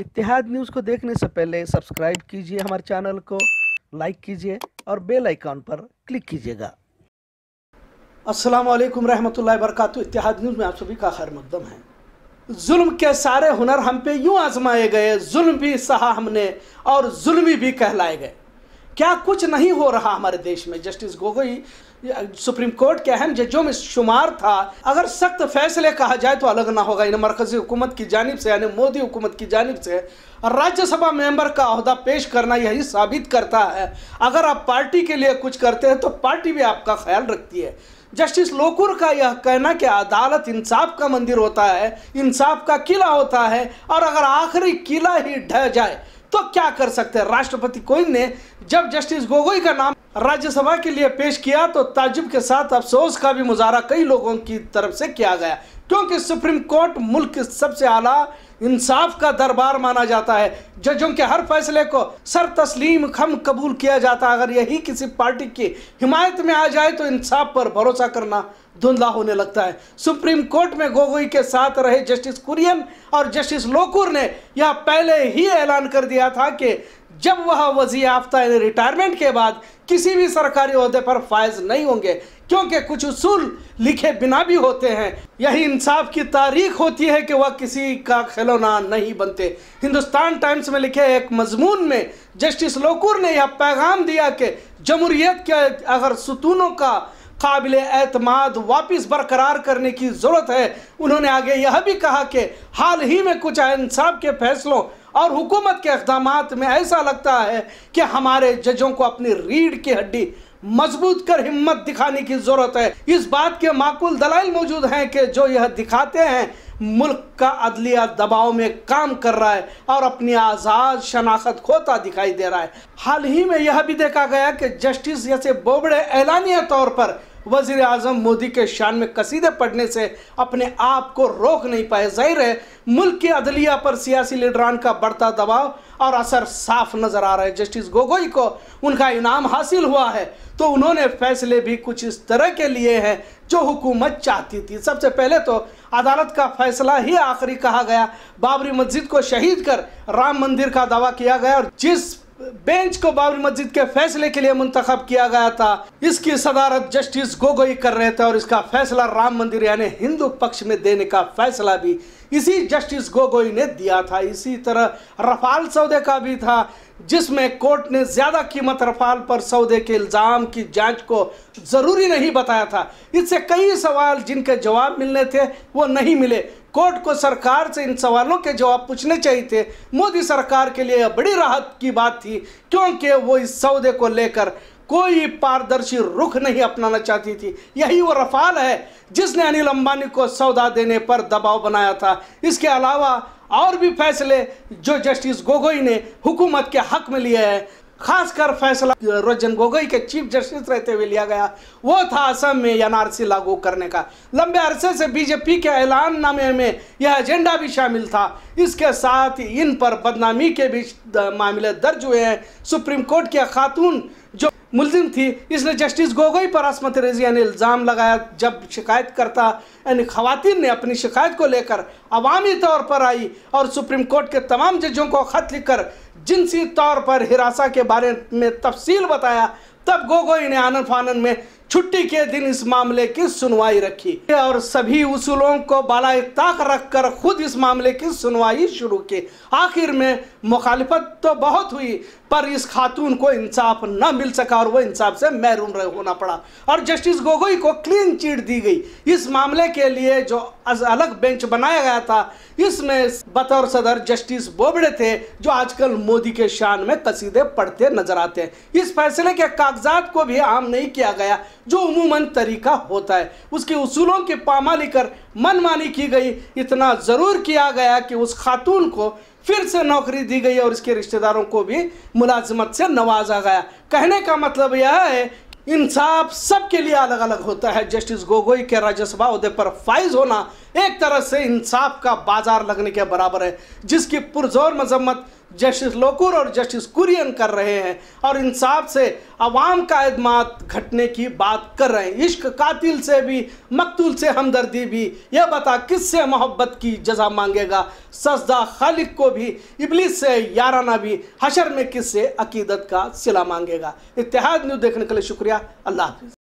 इतिहाद news को देखने से पहले सब्सक्राइब कीजिए हमारे चैनल को लाइक कीजिए और बेल आइकॉन पर क्लिक कीजिएगा अस्सलाम वालेकुम रहमतुल्लाहि वरकत इतिहाद न्यूज़ में आप सभी का खैर मकदम है जुल्म के सारे हुनर हम पे यूँ आजमाए गए जुल्म भी सहा हमने और जुल्मी भी कहलाए गए क्या कुछ नहीं हो रहा हमारे देश में जस्टिस गोगोई सुप्रीम कोर्ट के अहम जजों में शुमार था अगर सख्त फैसले कहा जाए तो अलग ना होगा यानी मरकजी हुकूमत की जानब से यानी मोदी हुकूमत की जानब से और राज्यसभा मेंबर का अहदा पेश करना यही साबित करता है अगर आप पार्टी के लिए कुछ करते हैं तो पार्टी भी आपका ख्याल रखती है जस्टिस लोकुर का यह कहना कि अदालत इंसाफ का मंदिर होता है इंसाफ का किला होता है और अगर आखिरी किला ही ढह जाए तो क्या कर सकते हैं राष्ट्रपति कोविंद ने जब जस्टिस गोगोई का नाम राज्यसभा के लिए पेश किया तो ताजुब के साथ अफसोस का भी मुजाहरा कई लोगों की तरफ से किया गया क्योंकि सुप्रीम कोर्ट मुल्क सबसे आला इंसाफ का दरबार माना जाता है जजों के हर फैसले को सर तस्लीम खम कबूल किया जाता है अगर यही किसी पार्टी की हिमायत में आ जाए तो इंसाफ पर भरोसा करना धुंधला होने लगता है सुप्रीम कोर्ट में गोगोई के साथ रहे जस्टिस कुरियन और जस्टिस लोकुर ने यह पहले ही ऐलान कर दिया था कि जब वह वजी याफ्ता यानी रिटायरमेंट के बाद किसी भी सरकारी अहदे पर फायज नहीं होंगे क्योंकि कुछ उसूल लिखे बिना भी होते हैं यही इंसाफ की तारीख होती है कि वह किसी का खिलौना नहीं बनते हिंदुस्तान टाइम्स में लिखे एक मजमून में जस्टिस लोकुर ने यह पैगाम दिया कि जमहूरियत के अगर सुतूनों का काबिल अतमाद वापस बरकरार करने की ज़रूरत है उन्होंने आगे यह भी कहा कि हाल ही में कुछ इंसाफ के फैसलों और हुकूमत के इकदाम में ऐसा लगता है कि हमारे जजों को अपनी रीढ़ की हड्डी मजबूत कर हिम्मत दिखाने की ज़रूरत है इस बात के माकूल दलाइल मौजूद हैं कि जो यह दिखाते हैं मुल्क का अदलिया दबाव में काम कर रहा है और अपनी आज़ाद शनाख्त खोता दिखाई दे रहा है हाल ही में यह भी देखा गया कि जस्टिस जैसे बोबड़े ऐलानिया तौर पर वजीर अजम मोदी के शान में कसीदे पढ़ने से अपने आप को रोक नहीं पाए जाहिर है मुल्क की अदलिया पर सियासी लीडरान का बढ़ता दबाव और असर साफ नज़र आ रहा है जस्टिस गोगोई को उनका इनाम हासिल हुआ है तो उन्होंने फैसले भी कुछ इस तरह के लिए हैं जो हुकूमत चाहती थी सबसे पहले तो अदालत का फैसला ही आखिरी कहा गया बाबरी मस्जिद को शहीद कर राम मंदिर का दावा किया गया और जिस बेंच को बाबरी मस्जिद के फैसले के लिए मुंतखब किया गया था इसकी सदारत जस्टिस गोगोई कर रहे थे और इसका फैसला राम मंदिर यानी हिंदू पक्ष में देने का फैसला भी इसी जस्टिस गोगोई ने दिया था इसी तरह रफाल सौदे का भी था जिसमें कोर्ट ने ज़्यादा कीमत रफाल पर सौदे के इल्ज़ाम की जांच को ज़रूरी नहीं बताया था इससे कई सवाल जिनके जवाब मिलने थे वो नहीं मिले कोर्ट को सरकार से इन सवालों के जवाब पूछने चाहिए थे मोदी सरकार के लिए बड़ी राहत की बात थी क्योंकि वो इस सौदे को लेकर कोई पारदर्शी रुख नहीं अपनाना चाहती थी यही वो रफाल है जिसने अनिल अंबानी को सौदा देने पर दबाव बनाया था इसके अलावा और भी फैसले जो जस्टिस गोगोई ने हुकूमत के हक में लिए हैं खासकर फैसला रंजन गोगोई के चीफ जस्टिस रहते हुए लिया गया वो था असम में एनआरसी लागू करने का लंबे अरसे से बीजेपी के ऐलान नामे में यह एजेंडा भी शामिल था इसके साथ इन पर बदनामी के भी मामले दर्ज हुए हैं सुप्रीम कोर्ट के खातून जो मुलिम थी इसने जस्टिस गोगोई पर असमत रेजिया ने इल्ज़ाम लगाया जब शिकायत करता यानी खातन ने अपनी शिकायत को लेकर अवामी तौर पर आई और सुप्रीम कोर्ट के तमाम जजों को ख़त लिखकर जिनसी तौर पर हिरासा के बारे में तफसील बताया तब गोगोई ने आनंद फानंद में छुट्टी के दिन इस मामले की सुनवाई रखी और सभी उसूलों को बाला ताक रखकर खुद इस मामले की सुनवाई शुरू की आखिर में मुखालफत तो बहुत हुई पर इस खातून को इंसाफ न मिल सका और वह इंसाफ से महरूम होना पड़ा और जस्टिस गोगोई को क्लीन चीट दी गई इस मामले के लिए जो अलग बेंच बनाया गया था इसमें बतौर सदर जस्टिस बोबड़े थे जो आजकल मोदी के शान में कसीदे पढ़ते नजर आते हैं इस फैसले के कागजात को भी आम नहीं किया गया जो उमूमन तरीका होता है उसके उसूलों की पामाली कर मनमानी की गई इतना ज़रूर किया गया कि उस खातून को फिर से नौकरी दी गई और इसके रिश्तेदारों को भी मुलाजमत से नवाजा गया कहने का मतलब यह है इंसाफ सबके लिए अलग अलग होता है जस्टिस गोगोई के राज्यसभा उदय पर फाइज होना एक तरह से इंसाफ का बाजार लगने के बराबर है जिसकी पुरजोर मजम्मत जस्टिस लोकुर और जस्टिस कुरियन कर रहे हैं और इंसाफ से अवाम का अदमात घटने की बात कर रहे हैं इश्क कातिल से भी मकतूल से हमदर्दी भी यह बता किस से मोहब्बत की जजा मांगेगा सजदा खालिक को भी इबली से याराना भी हशर में किस से अकीदत का सिला मांगेगा इतिहाद न्यूज़ देखने के लिए शुक्रिया अल्लाह हाफिज़